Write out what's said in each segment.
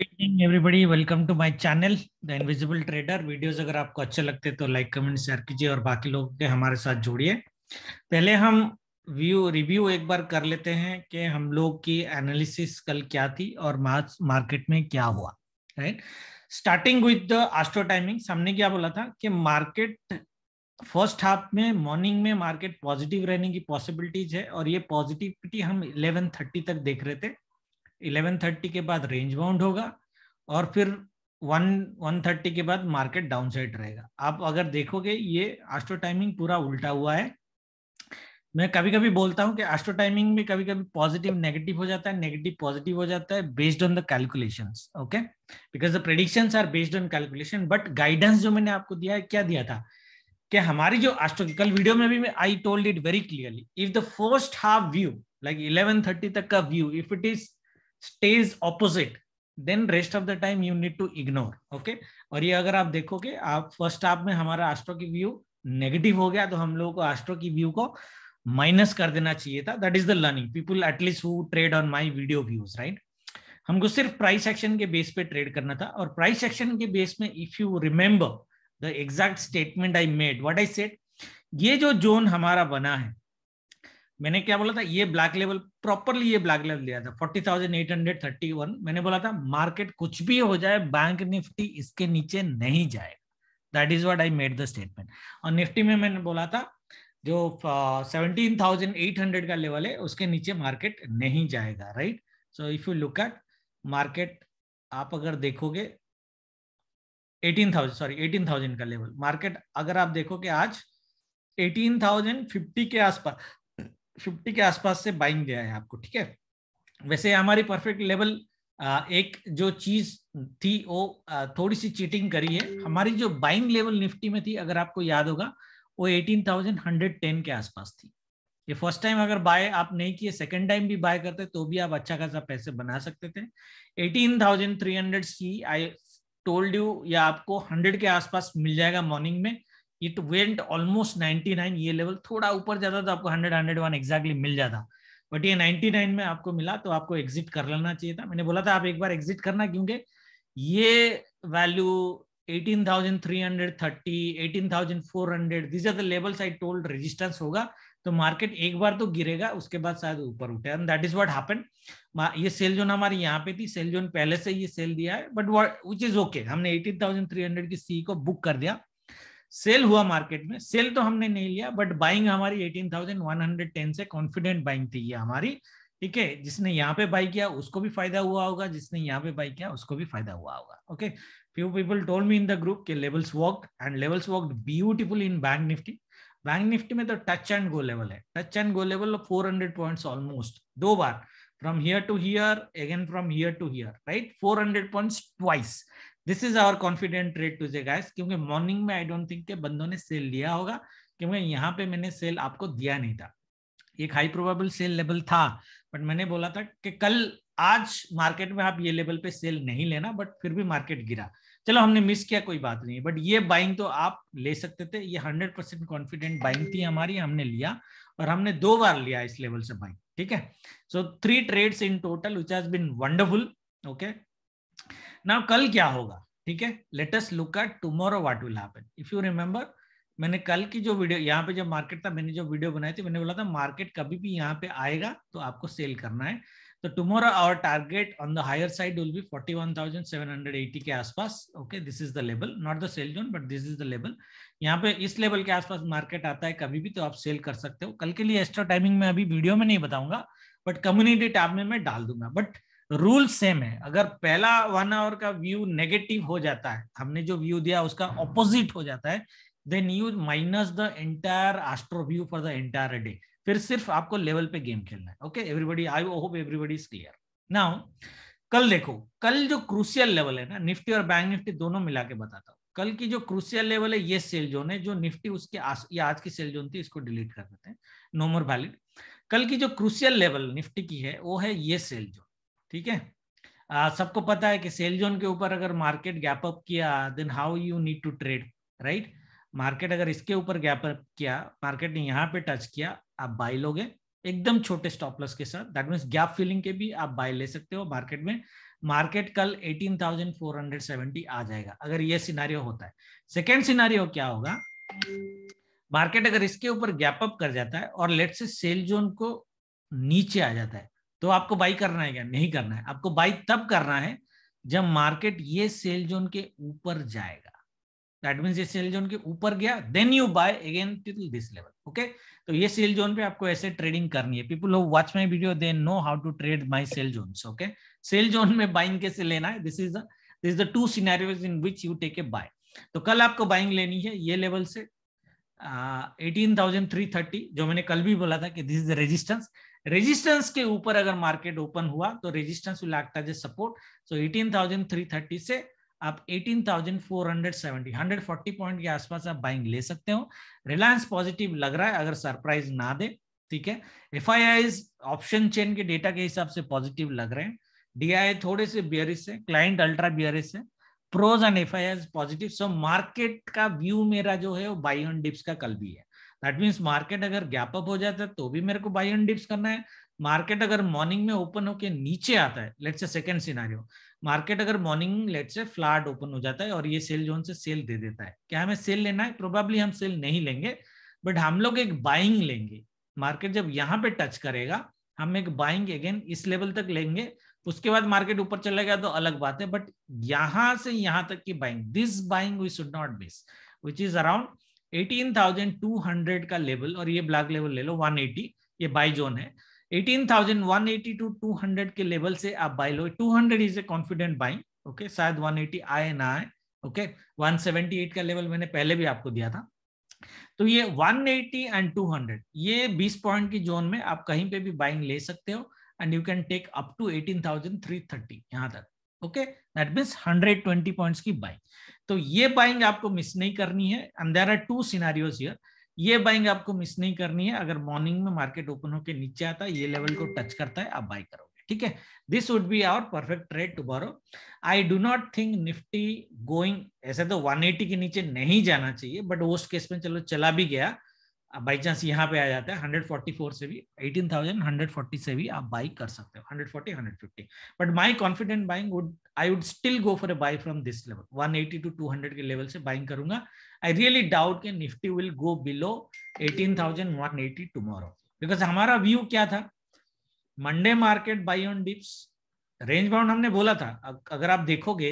Everybody welcome to my channel the invisible trader videos अगर आपको अच्छे लगते तो लाइक कमेंट शेयर कीजिए और बाकी लोग के हमारे साथ जुड़िए पहले हम व्यू रिव्यू एक बार कर लेते हैं कि हम लोग की एनालिसिस कल क्या थी और मार्केट में क्या हुआ right starting with the astro timing हमने क्या बोला था कि मार्केट फर्स्ट हाफ में मॉर्निंग में मार्केट पॉजिटिव रहने की पॉसिबिलिटीज है और ये पॉजिटिविटी हम इलेवन तक देख रहे थे 11:30 के बाद रेंज बाउंड होगा और फिर वन वन थर्टी के बाद मार्केट डाउन साइड रहेगा आप अगर देखोगे ये आस्ट्रो टाइमिंग पूरा उल्टा हुआ है मैं कभी कभी बोलता हूँ कि आस्ट्रो टाइमिंग में कभी कभी पॉजिटिव नेगेटिव हो जाता है नेगेटिव पॉजिटिव हो जाता है based on the calculation okay because the prediction are based on calculation but guidance जो मैंने आपको दिया है क्या दिया था कि हमारी जो आस्ट्रो कल वीडियो में भी I told it very clearly if the first half view like eleven thirty तक का view if it is stays opposite then rest of the time you need to ignore okay और ये अगर आप देखोगे आप फर्स्ट हाफ में हमारा आस्ट्रो की व्यू नेगेटिव हो गया तो हम लोगों को आस्ट्रो की व्यू को माइनस कर देना चाहिए था that is the learning people at least who trade on my video views right हमको सिर्फ प्राइस एक्शन के बेस पे ट्रेड करना था और प्राइस एक्शन के बेस में if you remember the exact statement I made what I said ये जो जोन हमारा बना है मैंने क्या बोला था ये ब्लैक लेवल प्रॉपरली ये ब्लैक लेवल लिया था forty thousand eight hundred thirty one मैंने बोला था मार्केट कुछ भी हो जाए बैंक निफ्टी इसके नीचे नहीं जाएगा that is what I made the statement और निफ्टी में मैंने बोला था जो सेवनटीन थाउजेंड एट हंड्रेड का लेवल है उसके नीचे मार्केट नहीं जाएगा right so if you look at market आप अगर देखोगे eighteen thousand sorry eighteen thousand का लेवल मार्केट अगर आप देखोगे आज एटीन थाउजेंड फिफ्टी के आसपास फिफ्टी के आसपास से बाइंग गया है आपको ठीक है वैसे हमारी परफेक्ट लेवल एक जो चीज थी वो थोड़ी सी चीटिंग करी है हमारी जो बाइंग लेवल निफ्टी में थी अगर आपको याद होगा वो एटीन थाउजेंड हंड्रेड टेन के आसपास थी ये फर्स्ट टाइम अगर बाय आप नहीं किए सेकंड टाइम भी बाय करते तो भी आप अच्छा खासा पैसे बना सकते थे एटीन थाउजेंड थ्री हंड्रेड की आई टोल्ड यू या आपको हंड्रेड के आसपास मिल जाएगा मॉर्निंग में इट वेंट ऑलमोस्ट 99 ये लेवल थोड़ा ऊपर जाता तो आपको 100 101 एग्जैक्टली मिल जाता बट ये 99 में आपको मिला तो आपको एग्जिट कर लेना चाहिए था मैंने बोला था आप एक बार एग्जिट करना क्योंकि ये value 18,330, 18,400 this are the levels I told resistance होगा तो मार्केट एक बार तो गिरेगा उसके बाद शायद ऊपर उठे and that is what happen ये सेल जोन हमारी यहाँ पे थी सेल जोन पहले से ये सेल दिया है but what which is okay हमने 18,300 की सी को बुक कर दिया सेल हुआ मार्केट में सेल तो हमने नहीं लिया बट बाइंग हमारी 18,110 से कॉन्फिडेंट बाइंग थी ये हमारी ठीक है जिसने यहाँ पे बाई किया उसको भी फायदा हुआ होगा जिसने यहाँ पे बाई किया उसको भी फायदा हुआ होगा okay few people told me in the group के levels walk and levels walk beautiful in bank Nifty bank Nifty में तो टच एंड गो लेवल है touch and go level four hundred point almost दो बार from here to here again from here to here right four hundred point twice this is our confident trade today guys क्योंकि morning में I don't think के बंदों ने cell लिया होगा क्योंकि यहाँ पे मैंने सेल आपको दिया नहीं था एक हाई प्रोबेबल सेल लेवल था बट मैंने बोला था कि कल आज मार्केट में आप ये लेवल पे सेल नहीं लेना बट फिर भी मार्केट गिरा चलो हमने मिस किया कोई बात नहीं बट ये बाइंग तो आप ले सकते थे ये हंड्रेड परसेंट कॉन्फिडेंट बाइंग थी हमारी हमने लिया और हमने दो बार लिया इस लेवल से बाइंग ठीक है so three trades in total which has been wonderful okay now कल क्या होगा ठीक है latest look at tomorrow what will happen if you remember मैंने कल की जो वीडियो यहाँ पे जब मार्केट था मैंने जो वीडियो बनाई थी मैंने बोला था मार्केट कभी भी यहाँ पे आएगा तो आपको सेल करना है तो tomorrow our target on the higher side will be 41,780 के आसपास okay this is the level not the sell zone but this is the level यहाँ पे इस लेवल के आसपास मार्केट आता है कभी भी तो आप सेल कर सकते हो कल के लिए एक्स्ट्रा टाइमिंग में अभी वीडियो में नहीं बताऊंगा बट कम्युनिटी टैब में मैं डाल दूंगा बट रूल सेम है अगर पहला वन आवर का व्यू नेगेटिव हो जाता है हमने जो व्यू दिया उसका ऑपोजिट हो जाता है then you minus the entire astro view for the entire day फिर सिर्फ आपको लेवल पे गेम खेलना है okay everybody I hope everybody is clear now कल देखो कल जो क्रूसियल लेवल है ना निफ्टी और बैंक निफ्टी दोनों मिला के बताता हूँ कल की जो क्रूसियल लेवल है ये सेल जोन है जो निफ्टी उसके आस, ये आज की सेल जोन थी इसको डिलीट कर देते हैं नो मोर वैलिड कल की जो क्रूसियल लेवल निफ्टी की है वो है ये सेल जोन ठीक है सबको पता है कि सेल जोन के ऊपर अगर मार्केट गैप अप किया then how you need to trade right market अगर इसके ऊपर गैप अप किया मार्केट ने यहाँ पे टच किया आप बाई लोगे एकदम छोटे स्टॉप लॉस के साथ दैट मीन्स गैप फिलिंग के भी आप बाय ले सकते हो मार्केट में मार्केट कल 18,470 आ जाएगा अगर ये सिनारियो होता है सेकेंड सिनारियो क्या होगा मार्केट अगर इसके ऊपर गैप अप कर जाता है और लेट से सेल जोन को नीचे आ जाता है तो आपको बाई करना है क्या नहीं करना है आपको बाई तब करना है जब मार्केट ये सेल जोन के ऊपर जाएगा दैट मीन ये सेल जोन के ऊपर गया then you buy again till this level okay तो ये सेल जोन पे आपको ऐसे ट्रेडिंग करनी है people who watch my video they know how to trade my sell zone okay sell zone में बाइंग कैसे लेना है this is the this the two scenarios in which you take a buy तो कल आपको buying लेनी है ये लेवल से एटीन थाउजेंड थ्री थर्टी जो मैंने कल भी बोला था कि this is the resistance resistance के ऊपर अगर मार्केट ओपन हुआ तो resistance will act as a support so 18,330 से आप 18,470 140 पॉइंट के आसपास आप बाइंग ले सकते हो रिलायंस पॉजिटिव लग रहा है अगर सरप्राइज ना दे ठीक है एफ ऑप्शन चेन के डेटा के हिसाब से पॉजिटिव लग रहे हैं डीआई थोड़े से बियरिस है क्लाइंट अल्ट्रा बियरिस है pros and F positive so market का व्यू मेरा जो है वो बाई ऑन डिप्स का कल भी है दैट मीन्स मार्केट अगर गैप अप हो जाता है तो भी मेरे को बाई एंड डिप्स करना है मार्केट अगर मॉर्निंग में ओपन होके नीचे आता है लेट्स सेकेंड सिनारियो मार्केट अगर मॉर्निंग लेट से फ्लैट ओपन हो जाता है और ये सेल जोन से सेल दे देता है क्या हमें सेल लेना है प्रोबेबली हम सेल नहीं लेंगे बट हम लोग एक बाइंग लेंगे मार्केट जब यहाँ पे टच करेगा हम एक बाइंग अगेन इस लेवल तक लेंगे उसके बाद मार्केट ऊपर चला गया तो अलग बात है बट यहां से यहां तक की buying this buying we should not miss which is around 18,200 का लेवल और ये ब्लैक लेवल ले लो 180 ये बाय जोन है 18,180 टू 200 के लेवल से आप बाय लो 200 is a confident buying okay शायद 180 आए ना आए ओके okay? 178 का लेवल मैंने पहले भी आपको दिया था तो ये 180 एंड 200 ये 20 पॉइंट की जोन में आप कहीं पे भी बाइंग ले सकते हो and you can take up to 18,330 यहां तक ओके दैट मींस 120 पॉइंट्स की बाइंग तो ये बाइंग आपको मिस नहीं करनी है and there are two scenarios here ये बाइंग आपको मिस नहीं करनी है अगर मॉर्निंग में मार्केट ओपन होकर नीचे आता है ये लेवल को टच करता है आप बाय करोगे ठीक है this would be our perfect trade tomorrow I do not think Nifty going ऐसे तो 180 के नीचे नहीं जाना चाहिए बट वोस्ट केस में चलो चला भी गया बाई चांस यहाँ पे आ जाता है 144 से भी 18,140 से भी आप बाई कर सकते हो 140 150 but my confident buying would I would still go for a buy from this level 180 to 200 के लेवल से बाइंग करूंगा आई रियली डाउट कि Nifty will go below 18,180 tomorrow because हमारा व्यू क्या था Monday market buy on dips range bound हमने बोला था अगर आप देखोगे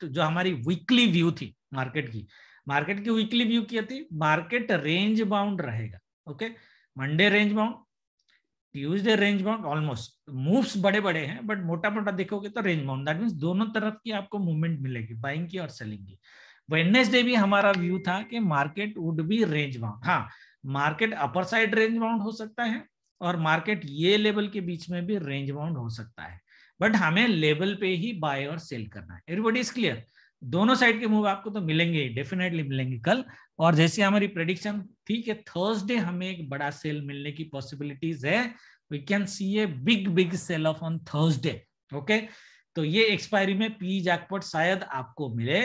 तो जो हमारी वीकली व्यू थी मार्केट की मार्केट की वीकली व्यू क्या थी मार्केट रेंज बाउंड रहेगा okay Monday range bound Tuesday range bound almost moves बड़े बड़े हैं बट मोटा मोटा देखोगे तो रेंज बाउंड दैट मीन दोनों तरफ की आपको मूवमेंट मिलेगी बाइंग की और सेलिंग की वेडनेसडे भी हमारा व्यू था कि market would be range bound हाँ market upper side range bound हो सकता है और मार्केट ये लेवल के बीच में भी रेंज बाउंड हो सकता है बट हमें लेवल पे ही बाय और सेल करना है एवरीबडी इज क्लियर दोनों साइड के मूव आपको तो मिलेंगे ही डेफिनेटली मिलेंगे कल और जैसे हमारी प्रडिक्शन थी कि थर्सडे हमें एक बड़ा सेल मिलने की पॉसिबिलिटीज है we can see a big big sell off on Thursday okay तो ये एक्सपायरी में पी जैकपॉट शायद आपको मिले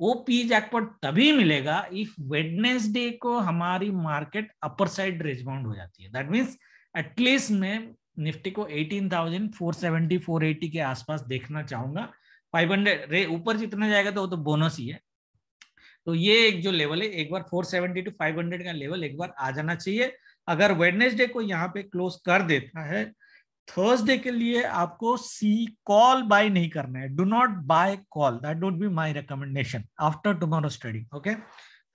वो पी जैकपॉट तभी मिलेगा इफ वेडनेसडे को हमारी मार्केट अपर साइड रेजबाउंड हो जाती है दैट मीन्स एटलीस्ट मैं निफ्टी को eighteen thousand four seventy four eighty के आसपास देखना चाहूंगा फाइव हंड्रेड रे ऊपर जितना जाएगा तो वो तो बोनस ही है तो ये एक जो लेवल है एक बार 470 टू 500 का लेवल एक बार आ जाना चाहिए अगर वेडनेसडे को यहाँ पे क्लोज कर देता है थर्सडे के लिए आपको सी कॉल बाय नहीं करना है do not buy call that don't be my recommendation after tomorrow study okay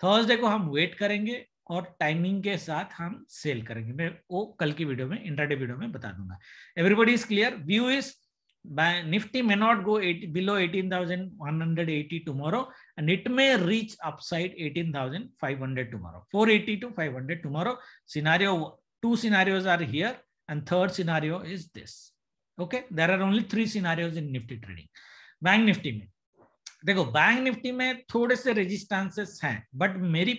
Thursday को हम वेट करेंगे और टाइमिंग के साथ हम सेल करेंगे मैं वो कल की वीडियो में इंटरडे वीडियो में बता दूंगा everybody is clear view is by nifty may not go eight, below 18180 tomorrow and it may reach upside 18500 tomorrow 480 to 500 tomorrow scenario two scenarios are here and third scenario is this okay there are only three scenarios in nifty trading Bank Nifty में देखो Bank Nifty में थोड़े से resistances हैं but मेरी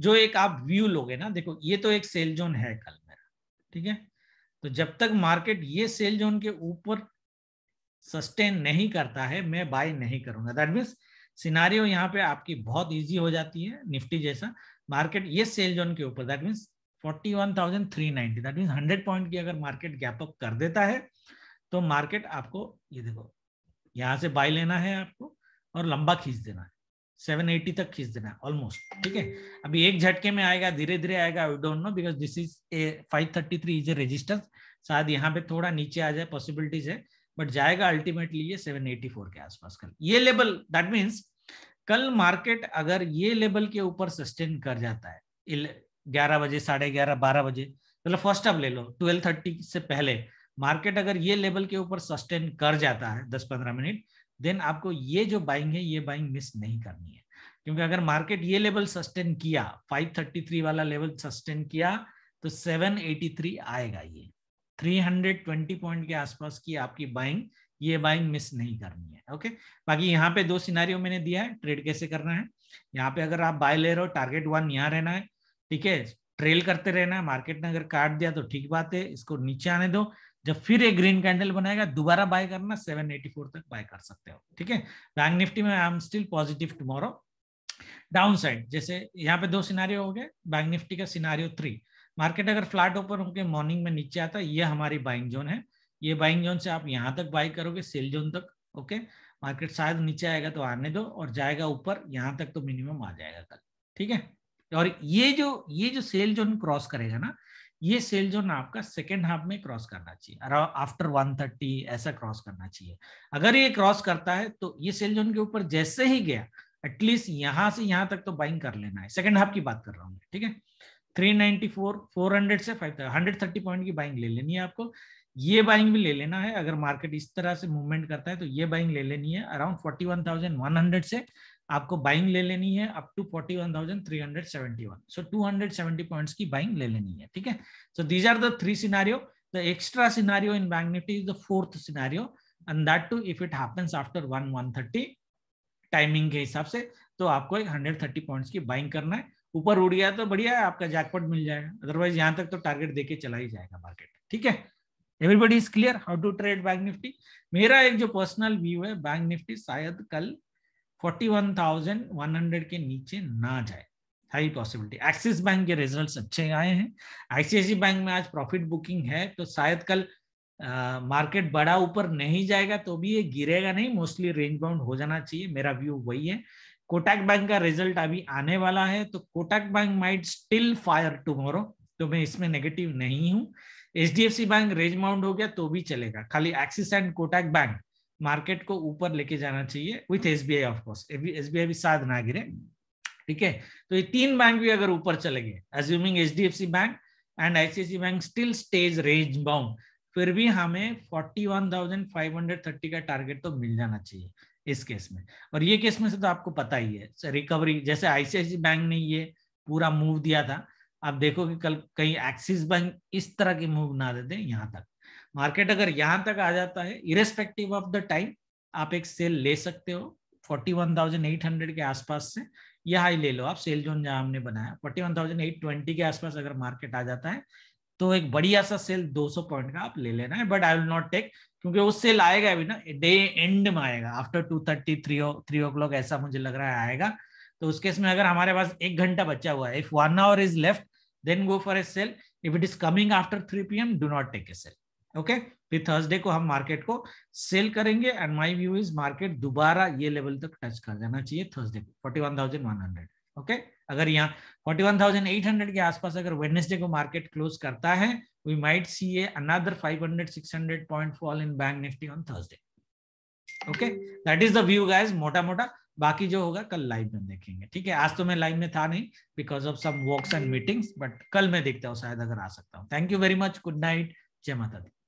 जो एक आप व्यू लोगे ना देखो ये तो एक सेल जोन है कल मेरा ठीक है तो जब तक मार्केट ये सेल जोन के ऊपर सस्टेन नहीं करता है मैं बाय नहीं करूंगा दैट मीन्स सिनारियो यहाँ पे आपकी बहुत इजी हो जाती है निफ्टी जैसा मार्केट ये सेल जोन के ऊपर that means ninety that means hundred point की अगर मार्केट गैप अप कर देता है तो मार्केट आपको ये देखो यहाँ से बाय लेना है आपको और लंबा खींच देना है सेवन एटी तक खींच देना है ऑलमोस्ट ठीक है अभी एक झटके में आएगा धीरे धीरे आएगा I don't know because this is a three is a resistance शायद यहाँ पे थोड़ा नीचे आ जाए पॉसिबिलिटीज है बट जाएगा अल्टीमेटली ये 784 के आसपास कल ये लेवल दैट मीन्स कल मार्केट अगर ये लेवल के ऊपर सस्टेन कर जाता है ग्यारह बजे साढ़े ग्यारह बारह बजे मतलब फर्स्ट आप ले लो ट्वेल्व थर्टी से पहले मार्केट अगर ये लेवल के ऊपर सस्टेन कर जाता है दस पंद्रह मिनट देन आपको ये जो बाइंग है ये बाइंग मिस नहीं करनी है क्योंकि अगर मार्केट ये लेवल सस्टेन किया 533 वाला लेवल सस्टेन किया तो 783 आएगा ये 320 पॉइंट के आसपास की आपकी बाइंग ये बाइंग मिस नहीं करनी है ओके बाकी यहाँ पे दो सिनारियों मैंने दिया है ट्रेड कैसे करना है यहाँ पे अगर आप बाय ले रहे हो टारगेट वन यहाँ रहना है ठीक है ट्रेल करते रहना है मार्केट ने अगर काट दिया तो ठीक बात है इसको नीचे आने दो जब फिर एक ग्रीन कैंडल बनाएगा दोबारा बाय करना 784 तक बाय कर सकते हो ठीक है बैंक निफ्टी में I am still positive tomorrow down side जैसे यहाँ पे दो सिनारियो हो गए बैंक निफ्टी का सिनारियो थ्री मार्केट अगर फ्लैट ओपन होकर मॉर्निंग में नीचे आता है ये हमारी बाइंग जोन है ये बाइंग जोन से आप यहाँ तक बाई करोगे सेल जोन तक ओके मार्केट शायद नीचे आएगा तो आने दो और जाएगा ऊपर यहाँ तक तो मिनिमम आ जाएगा कल ठीक है और ये जो ये जो सेल जोन क्रॉस करेगा ना ये सेल जोन आपका सेकेंड हाफ में क्रॉस करना चाहिए आफ्टर वन थर्टी ऐसा क्रॉस करना चाहिए अगर ये क्रॉस करता है तो ये सेल जोन के ऊपर जैसे ही गया एटलीस्ट यहां से यहां तक तो बाइंग कर लेना है सेकेंड हाफ की बात कर रहा हूँ ठीक है 394 400 से 5 130 पॉइंट की बाइंग ले लेनी है आपको ये बाइंग भी ले लेना है अगर मार्केट इस तरह से मूवमेंट करता है तो ये बाइंग ले लेनी है अराउंड 41,100 से आपको बाइंग ले लेनी है अप टू 41,371 सो 270 पॉइंट्स की बाइंग ले लेनी है ठीक है so these are the three scenario the extra scenario in bank nifty is the fourth scenario and that too if it happens after 1 timing के हिसाब से तो आपको एक 130 पॉइंट्स की बाइंग करना है ऊपर उड़ गया तो बढ़िया आपका जैकपॉट मिल जाएगा अदरवाइज यहाँ तक तो टारगेट देके चला ही जाएगा मार्केट ठीक है everybody is clear how to trade bank Nifty मेरा एक जो पर्सनल व्यू है बैंक निफ्टी शायद कल 41,100 के नीचे ना जाए हाई पॉसिबिलिटी एक्सिस बैंक के रिजल्ट अच्छे आए हैं आईसीआईसी बैंक में आज प्रॉफिट बुकिंग है तो शायद कल मार्केट बड़ा ऊपर नहीं जाएगा तो भी ये गिरेगा नहीं मोस्टली रेंज बाउंड हो जाना चाहिए मेरा व्यू वही है कोटक बैंक का रिजल्ट अभी आने वाला है तो Kotak bank might still fire tomorrow तो मैं इसमें नेगेटिव नहीं हूं H D F C bank range bound हो गया तो भी चलेगा खाली Axis and Kotak bank market को ऊपर लेके जाना चाहिए with S B I of course S B I भी साथ ना गिरे ठीक है तो ये तीन बैंक भी अगर ऊपर चले गए assuming H D F C bank and ICICI bank still stays range bound फिर भी हमें forty one thousand five hundred thirty का टारगेट तो मिल जाना चाहिए इस केस में और ये केस में से तो आपको पता ही है रिकवरी जैसे आईसीआईसी बैंक ने ये पूरा मूव दिया था आप देखो कि कल कहीं एक्सिस बैंक इस तरह की मूव ना देते यहाँ तक मार्केट अगर यहाँ तक आ जाता है इरेस्पेक्टिव ऑफ द टाइम आप एक सेल ले सकते हो 41,800 के आसपास से यह हाई ले लो आप सेल जोन जहां हमने बनाया 41,820 के आसपास अगर मार्केट आ जाता है तो एक बढ़िया सा सेल 200 पॉइंट का आप ले लेना है but I will not take क्योंकि वो सेल आएगा अभी ना डे एंड में आएगा after two thirty three three o'clock ऐसा मुझे लग रहा है आएगा तो उस केस में अगर हमारे पास एक घंटा बचा हुआ है if one hour is left then go for a sell if it is coming after three P M do not take a sell okay फिर थर्सडे को हम मार्केट को सेल करेंगे and my view is market दोबारा ये level तक touch कर जाना चाहिए थर्सडे को forty one thousand one hundred okay अगर यहाँ forty one thousand eight hundred के आसपास अगर वेडनेसडे को मार्केट क्लोज करता है we might see a hundred six hundred point fall in bank Nifty on Thursday okay that is the view guys मोटा मोटा बाकी जो होगा कल लाइव में देखेंगे ठीक है आज तो मैं लाइव में था नहीं because of some works and meetings but कल मैं देखता हूँ शायद अगर आ सकता हूँ thank you very much good night जय माता दी